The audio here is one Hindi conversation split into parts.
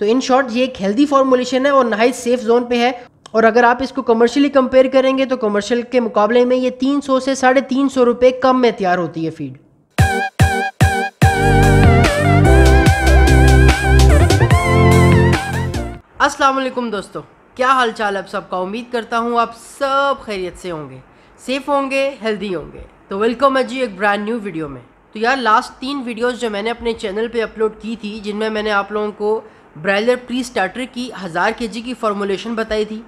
तो इन शॉर्ट ये एक हेल्दी फॉर्मुलेशन है और नहाई सेफ जोन पे है और अगर आप इसको कमर्शियली कंपेयर करेंगे तो कमर्शियल के मुकाबले में ये 300 से साढ़े तीन सौ कम में तैयार होती है फीड वालेकुम दोस्तों क्या हाल चाल आप सबका उम्मीद करता हूँ आप सब खैरियत से होंगे सेफ़ होंगे हेल्दी होंगे तो वेलकम है जी एक ब्रांड न्यू वीडियो में तो यार लास्ट तीन वीडियोस जो मैंने अपने चैनल पे अपलोड की थी जिनमें मैंने आप लोगों को ब्रायलर प्री स्टार्टर की हज़ार के की फार्मूलेशन बताई थी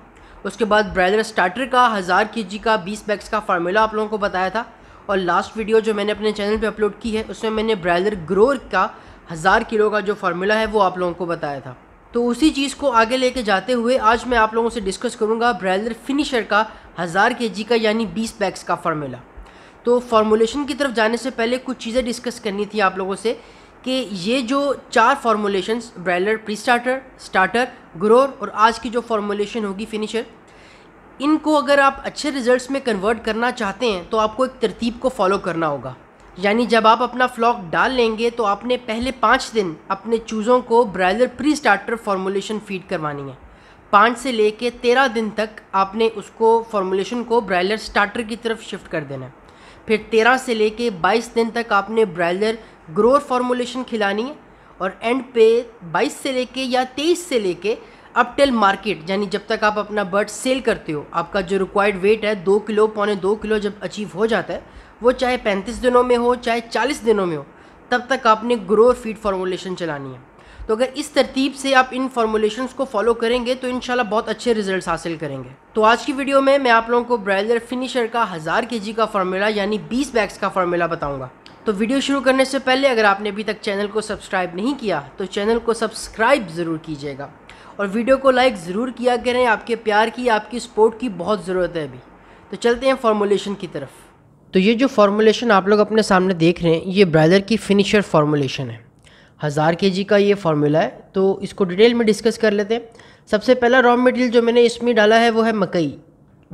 उसके बाद ब्रायलर स्टार्टर का हज़ार के का बीस बैग्स का फार्मूला आप लोगों को बताया था और लास्ट वीडियो जो मैंने अपने चैनल पे अपलोड की है उसमें मैंने ब्रायलर ग्रोर का हज़ार किलो का जो फार्मूला है वो आप लोगों को बताया था तो उसी चीज़ को आगे लेके जाते हुए आज मैं आप लोगों से डिस्कस करूँगा ब्रायलर फिनिशर का हज़ार के का यानी बीस बैग्स का फार्मूला तो फार्मूलेशन की तरफ जाने से पहले कुछ चीज़ें डिस्कस करनी थी आप लोगों से कि ये जो चार formulation broiler pre starter starter grower और आज की जो फार्मोलेशन होगी फिनिशर इनको अगर आप अच्छे रिजल्ट्स में कन्वर्ट करना चाहते हैं तो आपको एक तरतीब को फॉलो करना होगा यानी जब आप अपना फ्लॉक डाल लेंगे तो आपने पहले पाँच दिन अपने चूज़ों को broiler pre starter formulation feed करवानी है पाँच से ले कर तेरह दिन तक आपने उसको फार्मोलेशन को ब्रायलर स्टार्टर की तरफ शिफ्ट कर देना है फिर तेरह से ले कर बाईस दिन तक आपने ब्रायलर ग्रोथ फार्मूलेशन खिलानी है और एंड पे 22 से लेके या 23 से लेके अप टेल मार्केट यानी जब तक आप अपना बर्ड सेल करते हो आपका जो रिक्वायर्ड वेट है दो किलो पौने दो किलो जब अचीव हो जाता है वो चाहे पैंतीस दिनों में हो चाहे चालीस दिनों में हो तब तक आपने ग्रो फीड फार्मूलेशन चलानी है तो अगर इस तरतीब से आप इन फार्मूलेशन को फॉलो करेंगे तो इन बहुत अच्छे रिजल्ट हासिल करेंगे तो आज की वीडियो में मैं आप लोगों को ब्रायलर फिनिशर का हज़ार के का फार्मूला यानी बीस बैग्स का फार्मूला बताऊँगा तो वीडियो शुरू करने से पहले अगर आपने अभी तक चैनल को सब्सक्राइब नहीं किया तो चैनल को सब्सक्राइब ज़रूर कीजिएगा और वीडियो को लाइक ज़रूर किया करें आपके प्यार की आपकी सपोर्ट की बहुत ज़रूरत है अभी तो चलते हैं फार्मोलेशन की तरफ तो ये जो फार्मोलेशन आप लोग अपने सामने देख रहे हैं ये ब्रायलर की फिनिशर फार्मूलेशन है हज़ार के का ये फार्मूला है तो इसको डिटेल में डिस्कस कर लेते हैं सबसे पहला रॉ मटेरियल जो मैंने इसमें डाला है वो है मकई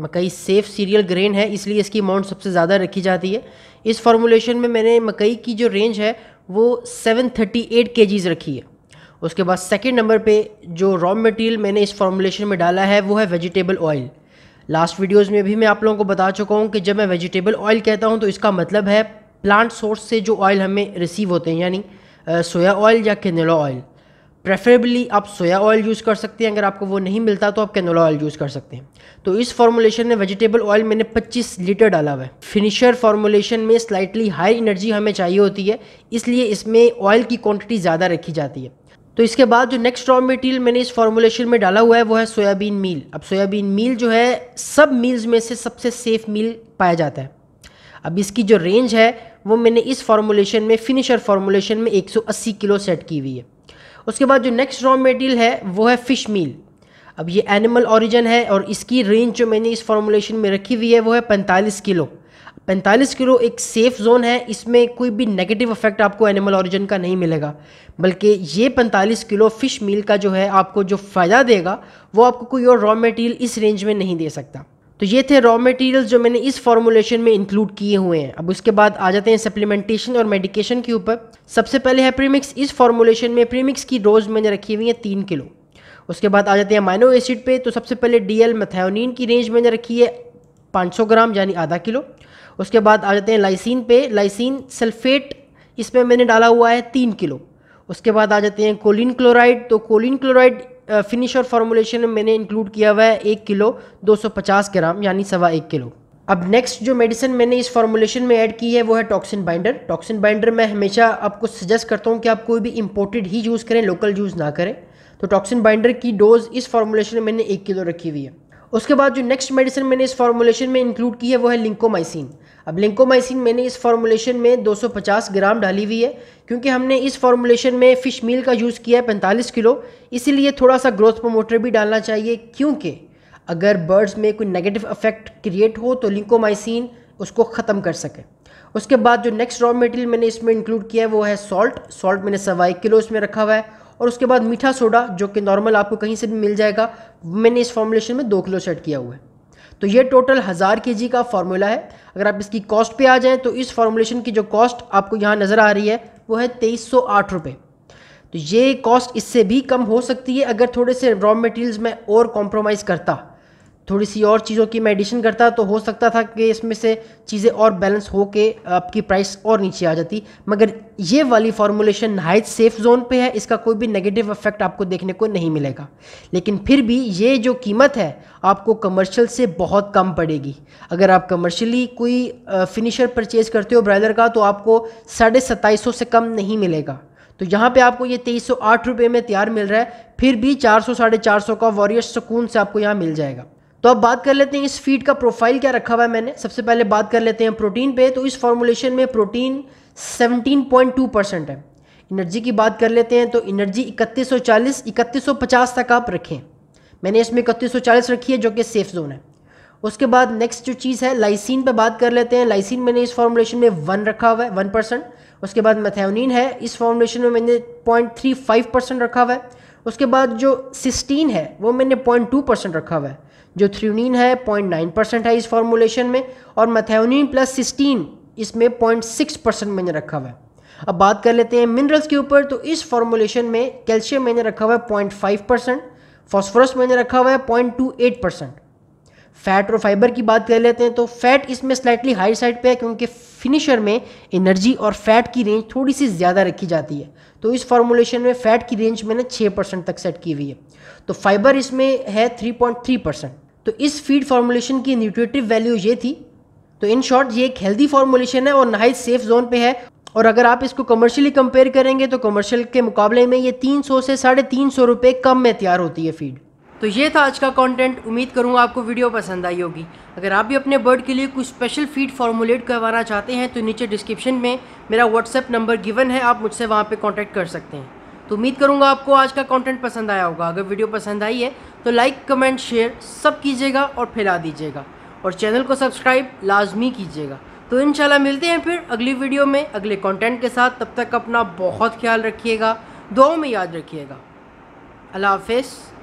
मकई सेफ सीरियल ग्रेन है इसलिए इसकी अमाउंट सबसे ज़्यादा रखी जाती है इस फॉर्मूलेशन में मैंने मकई की जो रेंज है वो 738 केजीज रखी है उसके बाद सेकंड नंबर पे जो रॉ मटेरियल मैंने इस फॉर्मूलेशन में डाला है वो है वेजिटेबल ऑयल लास्ट वीडियोस में भी मैं आप लोगों को बता चुका हूँ कि जब मैं वेजिटेबल ऑयल कहता हूँ तो इसका मतलब है प्लांट सोर्स से जो ऑयल हमें रिसीव होते हैं यानी सोया ऑयल या केनेला ऑयल प्रेफरेबली आप सोया ऑयल यूज़ कर सकते हैं अगर आपको वो नहीं मिलता तो आप कैनोला ऑयल यूज़ कर सकते हैं तो इस फॉर्मुलेशन में वेजिटेबल ऑयल मैंने 25 लीटर डाला हुआ है फिनिशर फॉर्मुलेशन में स्लाइटली हाई एनर्जी हमें चाहिए होती है इसलिए इसमें ऑयल की क्वांटिटी ज़्यादा रखी जाती है तो इसके बाद जो नेक्स्ट रॉ मटेरियल मैंने इस फॉर्मुलेशन में डाला हुआ है वो है सोयाबीन मील अब सोयाबीन मील जो है सब मील्स में से सबसे सेफ मील पाया जाता है अब इसकी जो रेंज है वो मैंने इस फॉर्मुलेशन में फिनिशर फॉर्मुलेशन में 180 किलो सेट की हुई है उसके बाद जो नेक्स्ट रॉ मेटीरियल है वो है फ़िश मील अब ये एनिमल ऑरिजन है और इसकी रेंज जो मैंने इस फॉर्मुलेशन में रखी हुई है वो है पैंतालीस किलो पैंतालीस किलो एक सेफ़ जोन है इसमें कोई भी नेगेटिव इफेक्ट आपको एनिमल ऑरिजन का नहीं मिलेगा बल्कि ये पैंतालीस किलो फ़िश मील का जो है आपको जो फ़ायदा देगा वो आपको कोई और रॉ मटेरियल इस रेंज में नहीं दे सकता तो ये थे रॉ मटेरियल्स जो मैंने इस फॉर्मूलेशन में इंक्लूड किए हुए हैं अब उसके बाद आ जाते हैं सप्लीमेंटेशन और मेडिकेशन के ऊपर सबसे पहले है प्रीमिक्स इस फॉर्मूलेशन में प्रीमिक्स की डोज मैंने रखी हुई है तीन किलो उसके बाद आ जाते हैं माइनो एसिड पे तो सबसे पहले डी एल की रेंज मैंने रखी है पाँच ग्राम यानी आधा किलो उसके बाद आ जाते हैं लाइसिन पे लाइसिन सल्फेट इसमें मैंने डाला हुआ है तीन किलो उसके बाद आ जाते हैं कोलिन क्लोराइड तो कोलिन क्लोराइड फिनिश और फॉर्मुलेशन में मैंने इंक्लूड किया हुआ है एक किलो 250 ग्राम यानी सवा एक किलो अब नेक्स्ट जो मेडिसिन मैंने इस फार्मूलेशन में ऐड की है वो है टॉक्सिन बाइंडर टॉक्सिन बाइंडर मैं हमेशा आपको सजेस्ट करता हूँ कि आप कोई भी इम्पोर्टेड ही यूज़ करें लोकल यूज़ ना करें तो टॉक्सिन बाइंडर की डोज इस फार्मूलेशन में मैंने एक किलो रखी हुई है उसके बाद जो नेक्स्ट मेडिसिन मैंने इस फार्मूलेशन में इंक्लूड की है वो है लिंकोमाइसिन अब लिंकोमाइसिन मैंने इस फॉर्मूलेशन में 250 ग्राम डाली हुई है क्योंकि हमने इस फॉर्मूलेशन में फ़िश मील का यूज़ किया है पैंतालीस किलो इसीलिए थोड़ा सा ग्रोथ प्रोमोटर भी डालना चाहिए क्योंकि अगर बर्ड्स में कोई नेगेटिव इफेक्ट क्रिएट हो तो लिंकोमाइसिन उसको ख़त्म कर सके उसके बाद जो नेक्स्ट रॉ मटेरियल मैंने इसमें इंक्लूड किया है वो है सॉल्ट सॉल्ट मैंने सवा एक किलो इसमें रखा हुआ है और उसके बाद मीठा सोडा जो कि नॉर्मल आपको कहीं से भी मिल जाएगा मैंने इस फॉर्मुलेशन में दो किलो सेट किया हुआ है तो ये टोटल हज़ार के का फार्मूला है अगर आप इसकी कॉस्ट पे आ जाएँ तो इस फार्मूलेशन की जो कॉस्ट आपको यहाँ नज़र आ रही है वो है तेईस सौ आठ रुपये तो ये कॉस्ट इससे भी कम हो सकती है अगर थोड़े से रॉ मटेरियल्स में और कॉम्प्रोमाइज़ करता थोड़ी सी और चीज़ों की मैं एडिशन करता तो हो सकता था कि इसमें से चीज़ें और बैलेंस हो के आपकी प्राइस और नीचे आ जाती मगर ये वाली फार्मूलेशन नहायत सेफ जोन पे है इसका कोई भी नेगेटिव इफेक्ट आपको देखने को नहीं मिलेगा लेकिन फिर भी ये जो कीमत है आपको कमर्शियल से बहुत कम पड़ेगी अगर आप कमर्शियली कोई फिनिशर परचेज करते हो ब्राइलर का तो आपको साढ़े से कम नहीं मिलेगा तो यहाँ पे आपको ये तेईस सौ में तैयार मिल रहा है फिर भी चार सौ साढ़े चार सौ का वॉरियर सुकून से आपको यहाँ मिल जाएगा तो अब बात कर लेते हैं इस फीड का प्रोफाइल क्या रखा हुआ है मैंने सबसे पहले बात कर लेते हैं प्रोटीन पे तो इस फॉर्मुलेशन में प्रोटीन 17.2 परसेंट है एनर्जी की बात कर लेते हैं तो एनर्जी 3140 3150 तक आप रखें मैंने इसमें 3140 रखी है जो कि सेफ जोन है उसके बाद नेक्स्ट जो चीज़ है लाइसिन पर बात कर लेते हैं लाइसिन मैंने इस फॉर्मुलेशन में वन रखा हुआ है वन परसेंट उसके बाद मेथेनिन है इस फॉर्मुलेशन में मैंने पॉइंट थ्री फाइव परसेंट रखा हुआ है उसके बाद जो सिस्टीन है वो मैंने पॉइंट टू परसेंट रखा हुआ है जो थ्रियोनिन है 0.9 परसेंट है इस फॉर्मूलेशन में और मैथ्योनिन प्लस सिस्टीन इसमें 0.6 परसेंट मैंने रखा हुआ है अब बात कर लेते हैं मिनरल्स के ऊपर तो इस फॉर्मूलेशन में कैल्शियम मैंने रखा हुआ है पॉइंट फाइव परसेंट फॉस्फोरस मैंने रखा हुआ है point two eight percent fat और फाइबर की बात कर लेते हैं तो फैट इसमें स्लाइटली हाई साइड पे है क्योंकि फिनिशर में एनर्जी और फैट की रेंज थोड़ी सी ज़्यादा रखी जाती है तो इस फॉर्मूलेशन में फैट की रेंज मैंने छः परसेंट तक सेट की हुई है तो फाइबर इसमें है थ्री पॉइंट थ्री परसेंट तो इस फीड फॉर्मुलेशन की न्यूट्रिटिव वैल्यू ये थी तो इन शॉर्ट ये एक हेल्दी फॉर्मुलेशन है और नहाय सेफ जोन पे है और अगर आप इसको कमर्शियली कंपेयर करेंगे तो कमर्शियल के मुकाबले में ये 300 से साढ़े तीन सौ रुपये कम में तैयार होती है फीड तो ये था आज का कंटेंट उम्मीद करूँगा आपको वीडियो पसंद आई होगी अगर आप भी अपने बर्ड के लिए कुछ स्पेशल फीड फार्मूलेट करवाना चाहते हैं तो नीचे डिस्क्रिप्शन में मेरा व्हाट्सएप नंबर गिवन है आप मुझसे वहाँ पर कॉन्टैक्ट कर सकते हैं तो उम्मीद करूँगा आपको आज का कॉन्टेंट पसंद आया होगा अगर वीडियो पसंद आई है तो लाइक कमेंट शेयर सब कीजिएगा और फैला दीजिएगा और चैनल को सब्सक्राइब लाजमी कीजिएगा तो इन मिलते हैं फिर अगली वीडियो में अगले कॉन्टेंट के साथ तब तक अपना बहुत ख्याल रखिएगा दुआओं में याद रखिएगा अल्लाह हाफिज़